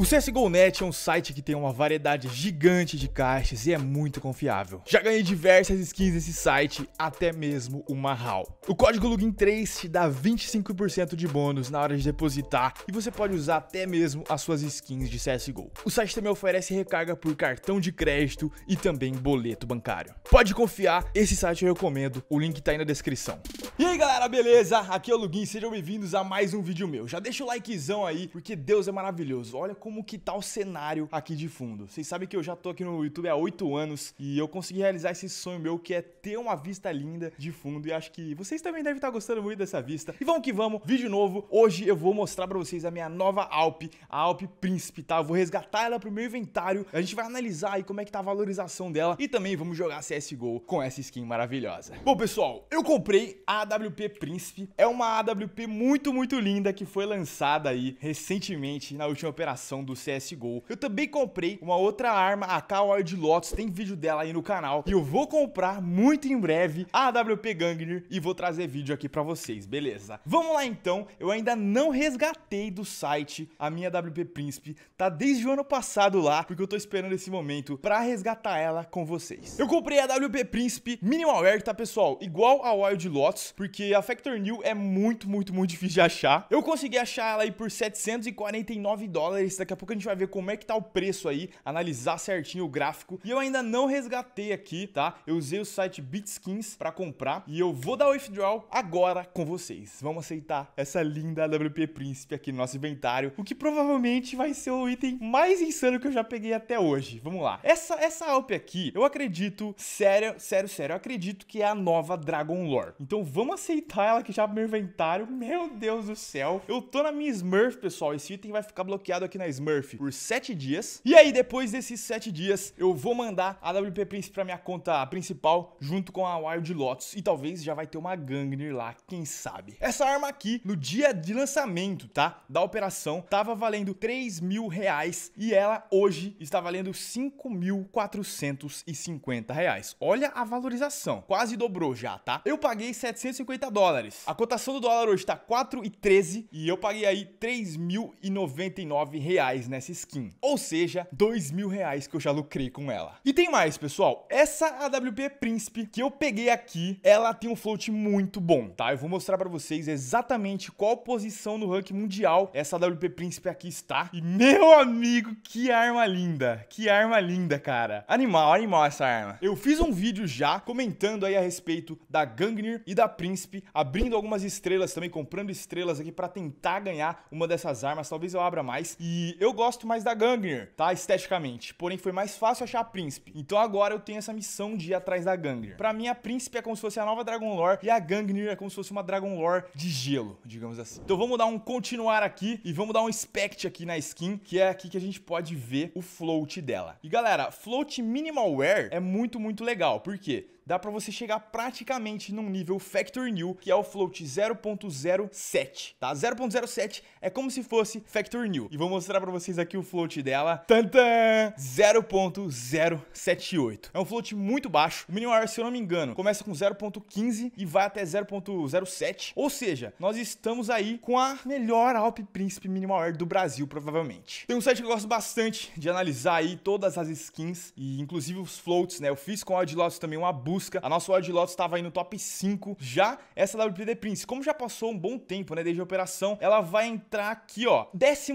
O CSGONet é um site que tem uma variedade gigante de caixas e é muito confiável. Já ganhei diversas skins nesse site, até mesmo uma HAL. O código LUGIN3 te dá 25% de bônus na hora de depositar e você pode usar até mesmo as suas skins de CSGO. O site também oferece recarga por cartão de crédito e também boleto bancário. Pode confiar, esse site eu recomendo, o link tá aí na descrição. E aí galera, beleza? Aqui é o Lugin, sejam bem-vindos a mais um vídeo meu. Já deixa o likezão aí, porque Deus é maravilhoso. Olha como como que tá o cenário aqui de fundo. Vocês sabem que eu já tô aqui no YouTube há oito anos e eu consegui realizar esse sonho meu que é ter uma vista linda de fundo e acho que vocês também devem estar tá gostando muito dessa vista. E vamos que vamos, vídeo novo. Hoje eu vou mostrar para vocês a minha nova Alp, a Alp Príncipe, tá? Eu vou resgatar ela pro meu inventário. A gente vai analisar aí como é que tá a valorização dela e também vamos jogar CS:GO com essa skin maravilhosa. Bom, pessoal, eu comprei a AWP Príncipe. É uma AWP muito, muito linda que foi lançada aí recentemente na última operação atualização do CSGO. Eu também comprei uma outra arma, a Coward Lotus, tem vídeo dela aí no canal. E eu vou comprar muito em breve a AWP Gangner e vou trazer vídeo aqui pra vocês, beleza? Vamos lá então, eu ainda não resgatei do site a minha AWP Príncipe, tá desde o ano passado lá, porque eu tô esperando esse momento pra resgatar ela com vocês. Eu comprei a AWP Príncipe Air, tá pessoal? Igual a Wild Lotus, porque a Factor New é muito, muito, muito difícil de achar. Eu consegui achar ela aí por 749 dólares, Daqui a pouco a gente vai ver como é que tá o preço aí, analisar certinho o gráfico. E eu ainda não resgatei aqui, tá? Eu usei o site Bitskins para comprar e eu vou dar o withdrawal agora com vocês. Vamos aceitar essa linda WP Príncipe aqui no nosso inventário, o que provavelmente vai ser o item mais insano que eu já peguei até hoje. Vamos lá. Essa essa Alp aqui, eu acredito, sério, sério, sério, eu acredito que é a nova Dragon Lore. Então vamos aceitar ela que já pro meu inventário. Meu Deus do céu. Eu tô na minha Smurf, pessoal. Esse item vai ficar bloqueado aqui na Smurf por 7 dias. E aí, depois desses 7 dias, eu vou mandar a WP Prince pra minha conta principal, junto com a Wild Lotus. E talvez já vai ter uma Gangner lá, quem sabe. Essa arma aqui, no dia de lançamento, tá? Da operação, tava valendo 3 mil reais. E ela, hoje, está valendo 5.450 reais. Olha a valorização. Quase dobrou já, tá? Eu paguei 750 dólares. A cotação do dólar hoje tá 4,13 e eu paguei aí 3.099 reais reais nessa skin. Ou seja, dois mil reais que eu já lucrei com ela. E tem mais, pessoal. Essa AWP Príncipe que eu peguei aqui, ela tem um float muito bom, tá? Eu vou mostrar pra vocês exatamente qual posição no ranking mundial essa AWP Príncipe aqui está. E, meu amigo, que arma linda. Que arma linda, cara. Animal, animal essa arma. Eu fiz um vídeo já comentando aí a respeito da Gangnir e da Príncipe, abrindo algumas estrelas também, comprando estrelas aqui pra tentar ganhar uma dessas armas. Talvez eu abra mais. E eu gosto mais da Gangner, tá? Esteticamente. Porém, foi mais fácil achar a Príncipe. Então agora eu tenho essa missão de ir atrás da Gangner. Pra mim, a Príncipe é como se fosse a nova Dragon Lore e a Gangner é como se fosse uma Dragon Lore de gelo, digamos assim. Então vamos dar um continuar aqui e vamos dar um inspect aqui na skin, que é aqui que a gente pode ver o float dela. E galera, float minimal wear é muito, muito legal. Por quê? dá para você chegar praticamente num nível Factory New, que é o float 0.07, tá? 0.07 é como se fosse Factory New. E vou mostrar para vocês aqui o float dela. Tantan! 0.078. É um float muito baixo. O mínimo se eu não me engano, começa com 0.15 e vai até 0.07. Ou seja, nós estamos aí com a melhor Alp Príncipe Minimal Air do Brasil, provavelmente. Tem um site que eu gosto bastante de analisar aí todas as skins e inclusive os floats, né? Eu fiz com a Odd Lotus também uma busca busca. A nossa Wild Lotus estava aí no top 5. Já essa WP The Prince, como já passou um bom tempo, né, desde a operação, ela vai entrar aqui, ó, 11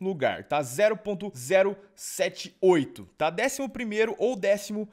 lugar, tá? 0.078, tá? 11 ou 12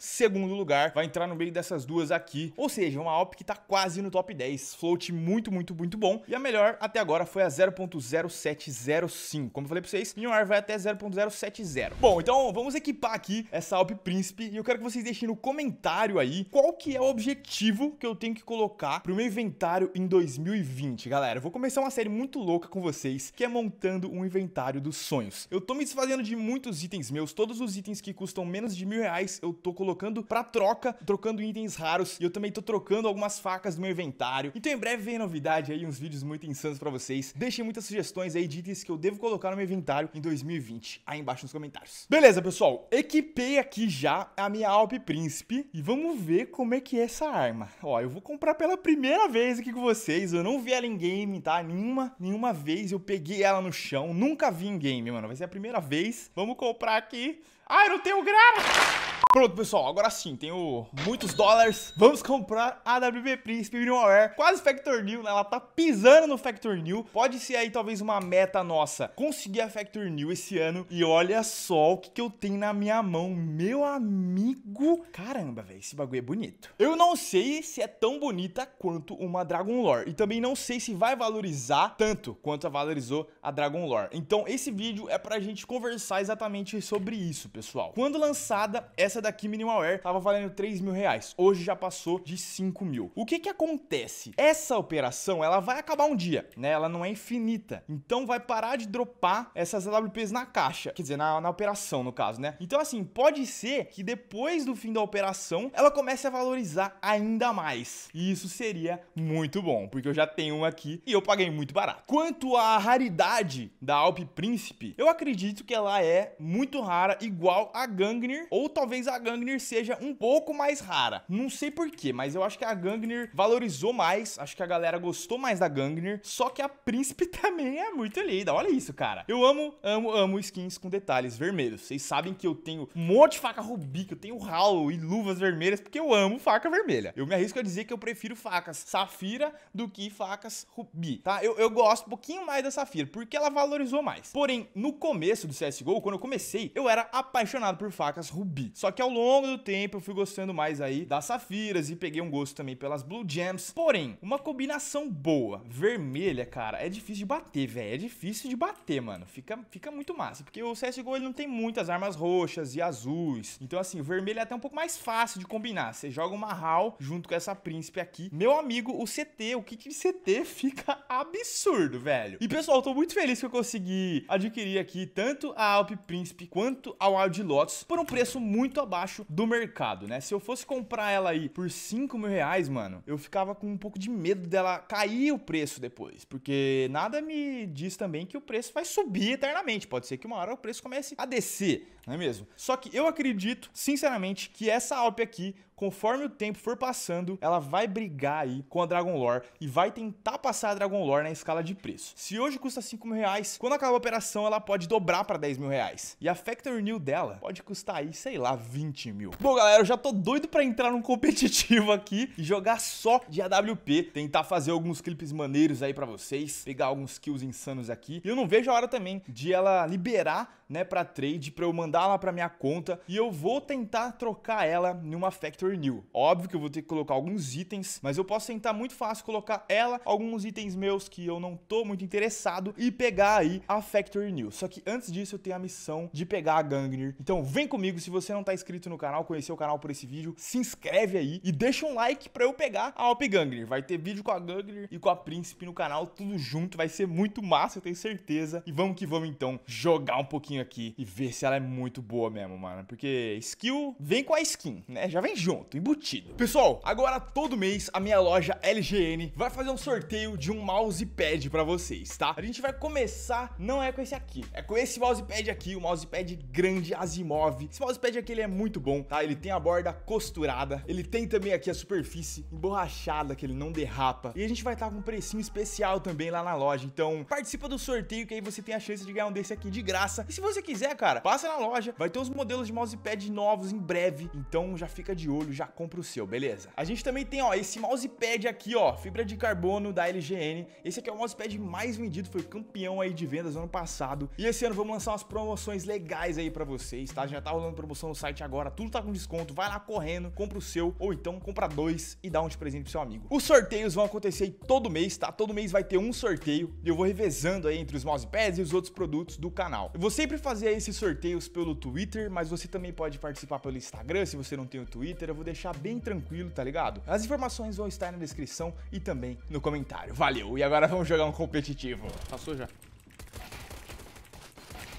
lugar, vai entrar no meio dessas duas aqui. Ou seja, uma op que tá quase no top 10. Float muito, muito, muito bom. E a melhor até agora foi a 0.0705. Como eu falei pra vocês, Minhar vai até 0.070. Bom, então vamos equipar aqui essa Alp Príncipe e eu quero que vocês deixem no comentário aí qual que é o objetivo que eu tenho que colocar pro meu inventário em 2020, galera. Eu vou começar uma série muito louca com vocês, que é montando um inventário dos sonhos. Eu tô me desfazendo de muitos itens meus, todos os itens que custam menos de mil reais eu tô colocando pra troca, trocando itens raros e eu também tô trocando algumas facas do meu inventário. Então em breve vem novidade aí, uns vídeos muito insanos pra vocês. Deixem muitas sugestões aí de itens que eu devo colocar no meu inventário em 2020, aí embaixo nos comentários. Beleza, pessoal, equipei aqui já a minha Alp Príncipe e vamos vamos ver como é que é essa arma. Ó, eu vou comprar pela primeira vez aqui com vocês. Eu não vi ela em game, tá? Nenhuma, nenhuma vez eu peguei ela no chão. Nunca vi em game, mano. Vai ser a primeira vez. Vamos comprar aqui. Ai, não tenho grana! Pronto, pessoal, agora sim, tenho muitos dólares. Vamos comprar a WB Príncipe Minimalware, quase Factor New, né? Ela tá pisando no Factor New. Pode ser aí talvez uma meta nossa, conseguir a Factor New esse ano. E olha só o que, que eu tenho na minha mão, meu amigo. Caramba, velho, esse bagulho é bonito. Eu não sei se é tão bonita quanto uma Dragon Lore. E também não sei se vai valorizar tanto quanto valorizou a Dragon Lore. Então esse vídeo é pra gente conversar exatamente sobre isso, pessoal. Quando lançada essa daqui minimal air tava valendo 3 mil reais. Hoje já passou de 5 mil. O que que acontece? Essa operação, ela vai acabar um dia, né? Ela não é infinita. Então vai parar de dropar essas AWPs na caixa. Quer dizer, na, na operação, no caso, né? Então, assim, pode ser que depois do fim da operação, ela comece a valorizar ainda mais. E isso seria muito bom, porque eu já tenho uma aqui e eu paguei muito barato. Quanto à raridade da Alp Príncipe, eu acredito que ela é muito rara, igual a gangner ou talvez a a Gangner seja um pouco mais rara. Não sei porquê, mas eu acho que a Gangner valorizou mais, acho que a galera gostou mais da Gangner. só que a Príncipe também é muito linda, olha isso, cara. Eu amo, amo, amo skins com detalhes vermelhos. Vocês sabem que eu tenho um monte de faca rubi, que eu tenho ralo e luvas vermelhas, porque eu amo faca vermelha. Eu me arrisco a dizer que eu prefiro facas safira do que facas rubi, tá? Eu, eu gosto um pouquinho mais da safira, porque ela valorizou mais. Porém, no começo do CSGO, quando eu comecei, eu era apaixonado por facas rubi. Só que que ao longo do tempo eu fui gostando mais aí das safiras e peguei um gosto também pelas blue gems. Porém, uma combinação boa, vermelha, cara, é difícil de bater, velho. É difícil de bater, mano. Fica, fica muito massa, porque o CSGO ele não tem muitas armas roxas e azuis. Então, assim, o vermelho é até um pouco mais fácil de combinar. Você joga uma HAL junto com essa príncipe aqui. Meu amigo, o CT, o kit de CT fica absurdo, velho. E, pessoal, eu tô muito feliz que eu consegui adquirir aqui tanto a Alp Príncipe quanto a Wild Lotus por um preço muito abaixo abaixo do mercado, né? Se eu fosse comprar ela aí por 5 mil reais, mano, eu ficava com um pouco de medo dela cair o preço depois, porque nada me diz também que o preço vai subir eternamente. Pode ser que uma hora o preço comece a descer, não é mesmo? Só que eu acredito, sinceramente, que essa Alp aqui conforme o tempo for passando, ela vai brigar aí com a Dragon Lore e vai tentar passar a Dragon Lore na escala de preço. Se hoje custa 5 mil reais, quando acabar a operação ela pode dobrar para 10 mil reais. E a Factory New dela pode custar aí, sei lá, 20 mil. Bom, galera, eu já tô doido para entrar num competitivo aqui e jogar só de AWP, tentar fazer alguns clipes maneiros aí para vocês, pegar alguns kills insanos aqui. E eu não vejo a hora também de ela liberar, né, para trade, para eu mandar lá para minha conta e eu vou tentar trocar ela numa Factory pernil. Óbvio que eu vou ter que colocar alguns itens, mas eu posso tentar muito fácil colocar ela, alguns itens meus que eu não tô muito interessado e pegar aí a Factory New. Só que antes disso eu tenho a missão de pegar a Gangner. Então vem comigo, se você não tá inscrito no canal, conheceu o canal por esse vídeo, se inscreve aí e deixa um like pra eu pegar a Alp Gangner. Vai ter vídeo com a Gangner e com a Príncipe no canal, tudo junto, vai ser muito massa, eu tenho certeza. E vamos que vamos então jogar um pouquinho aqui e ver se ela é muito boa mesmo, mano. Porque skill vem com a skin, né? Já vem junto desconto embutido. Pessoal, agora todo mês a minha loja LGN vai fazer um sorteio de um mousepad para vocês, tá? A gente vai começar, não é com esse aqui, é com esse mousepad aqui, o mousepad grande Asimov. Esse mousepad aqui ele é muito bom, tá? Ele tem a borda costurada, ele tem também aqui a superfície emborrachada que ele não derrapa. E a gente vai estar tá com um precinho especial também lá na loja. Então, participa do sorteio que aí você tem a chance de ganhar um desse aqui de graça. E se você quiser, cara, passa na loja, vai ter uns modelos de mousepad novos em breve. Então, já fica de olho olho, já compra o seu, beleza? A gente também tem, ó, esse mousepad aqui, ó, fibra de carbono da LGN. Esse aqui é o mousepad mais vendido, foi campeão aí de vendas ano passado. E esse ano vamos lançar umas promoções legais aí para vocês, tá? Já tá rolando promoção no site agora, tudo tá com desconto. Vai lá correndo, compra o seu ou então compra dois e dá um de presente pro seu amigo. Os sorteios vão acontecer todo mês, tá? Todo mês vai ter um sorteio e eu vou revezando aí entre os mousepads e os outros produtos do canal. Eu vou sempre fazer esses sorteios pelo Twitter, mas você também pode participar pelo Instagram, se você não tem o Twitter vou deixar bem tranquilo, tá ligado? As informações vão estar na descrição e também no comentário. Valeu! E agora vamos jogar um competitivo. Passou já.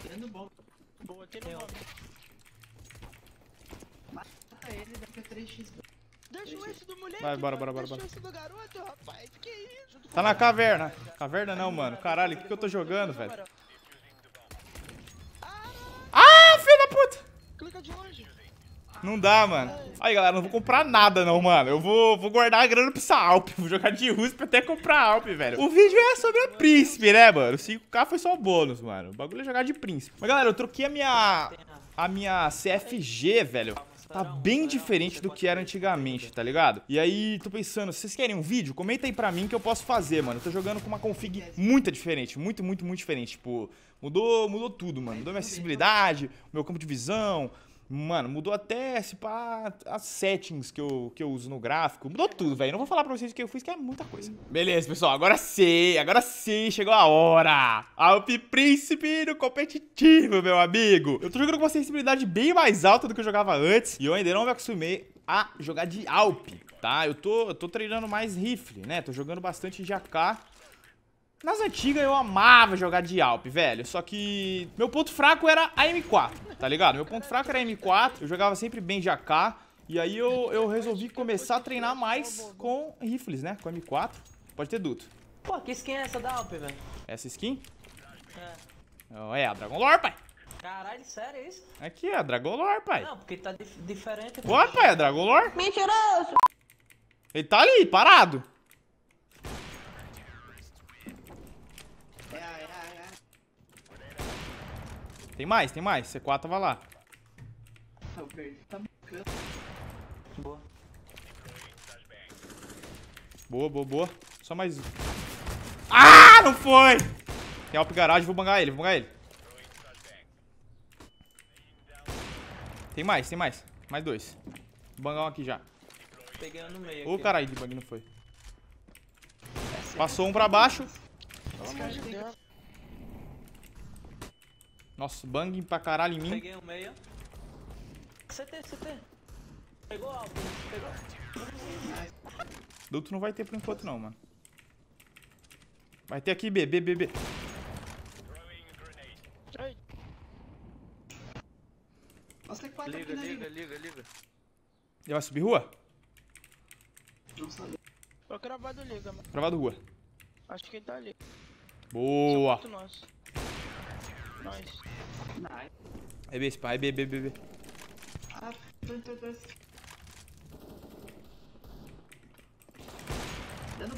Tendo bom. Boa, aqui Mata ele, dá pra 3x. Deixa o do moleque, Vai, bora, bora, bora, bora. Deixa o do garoto, rapaz. Que isso? Tá na caverna. Caverna não, mano. Caralho, o que, que eu tô jogando, velho? Não dá, mano. Aí, galera, não vou comprar nada, não, mano. Eu vou, vou guardar a grana pra essa Alp. Vou jogar de USP até comprar Alp, velho. O vídeo é sobre a príncipe, né, mano? 5K foi só bônus, mano. O bagulho é jogar de príncipe. Mas, galera, eu troquei a minha... A minha CFG, velho tá bem diferente do que era antigamente, tá ligado? E aí, tô pensando, vocês querem um vídeo? Comenta aí pra mim que eu posso fazer, mano. Eu tô jogando com uma config muito diferente, muito, muito, muito diferente. Tipo, mudou, mudou tudo, mano. Mudou minha acessibilidade, meu campo de visão, Mano, mudou até pá, as settings que eu, que eu uso no gráfico. Mudou tudo, velho. Não vou falar pra vocês o que eu fiz, que é muita coisa. Beleza, pessoal. Agora sim, agora sim, chegou a hora. Alp Príncipe no competitivo, meu amigo. Eu tô jogando com uma sensibilidade bem mais alta do que eu jogava antes. E eu ainda não me acostumei a jogar de Alp, tá? Eu tô, eu tô treinando mais rifle, né? Tô jogando bastante de AK. Nas antigas eu amava jogar de Alp, velho. Só que meu ponto fraco era a M4, tá ligado? Meu ponto fraco era a M4, eu jogava sempre bem de AK. E aí eu, eu resolvi começar a treinar mais com rifles, né? Com M4. Pode ter duto. Pô, que skin é essa da Alp, velho? Essa skin? É. é a Dragon Lore, pai. Caralho, sério é isso? Aqui é a Dragon Lore, pai. Não, porque tá dif diferente. Pô, pai, é a Dragon Lore? Mentiroso! Ele tá ali, parado. Tem mais, tem mais. C4 vai lá. Eu perdi. Tá brincando. Boa. Boa, boa, boa. Só mais um. Ah, não foi! Tem Alp garagem, vou bangar ele, vou bangar ele. Tem mais, tem mais. Mais dois. Vou bangar um aqui já. Pegando no meio. Ô, oh, caralho, de bug não foi. É assim, Passou né? um pra baixo. Pelo amor de Deus. Nossa, bang pra caralho em mim. Peguei um meia. CT, CT. Pegou algo, pegou. Duto não vai ter por enquanto não, mano. Vai ter aqui B, B, B, B. Nossa, tem quatro liga, aqui liga, liga, liga, liga. Ele vai subir rua? Não sabe. Tô cravado liga, mano. Cravado rua. Acho que ele tá ali. Boa. Nice. Nice. Aí B, spy, B, B, B, B. Ah, dois, dois, dois.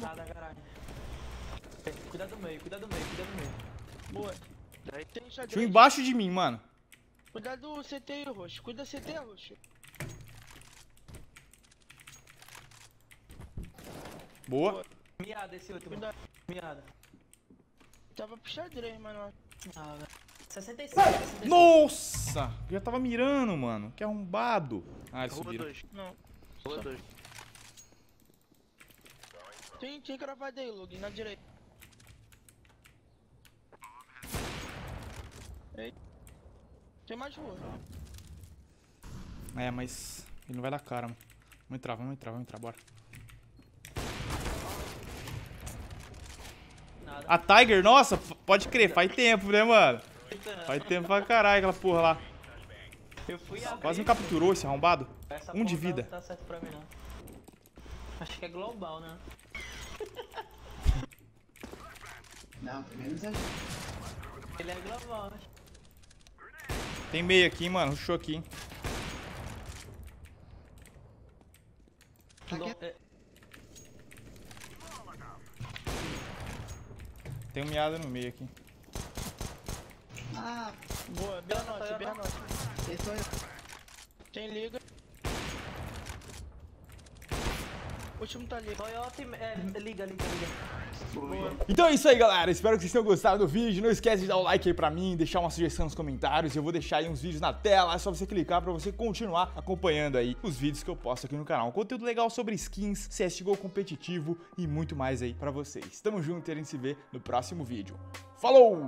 nada, caralho. Cuidado do meio, cuidado do meio, cuidado do meio. Boa. Daí tem xadrez. Tinha embaixo de mim, mano. Cuidado do CT aí, Roxo. Cuida do CT, Roxo. Boa. Miada esse outro. Cuidado. Miada. Tava pro xadrez, mano. Ah, velho. 65, 65. Nossa! Eu já tava mirando, mano. Que arrombado. Ah, eles Rua subiram. Dois. Não. Rua 2. Tem, tem gravado aí, Lug, na direita. Ei. Tem mais rua. É, mas ele não vai dar cara, mano. Vamos entrar, vamos entrar, vamos entrar, bora. Nada. A Tiger, nossa, pode crer, faz tempo, né, mano? Faz tempo pra caralho aquela porra lá. Quase me capturou esse arrombado. Essa um de vida. Tá mim, Acho que é global, né? não, menos é. Ele é global, né? Tem meio aqui, mano. Ruxou aqui, hein? Tá é. Tem um miado no meio aqui. Ah, boa, bem anote, bem anote. Vocês estão Quem liga? O último tá ali. Toyota e... É, liga, liga, liga. Então é isso aí, galera. Espero que vocês tenham gostado do vídeo. Não esquece de dar o like aí pra mim, deixar uma sugestão nos comentários. Eu vou deixar aí uns vídeos na tela. É só você clicar pra você continuar acompanhando aí os vídeos que eu posto aqui no canal. Um conteúdo legal sobre skins, CSGO competitivo e muito mais aí pra vocês. Tamo junto e a gente se vê no próximo vídeo. Falou!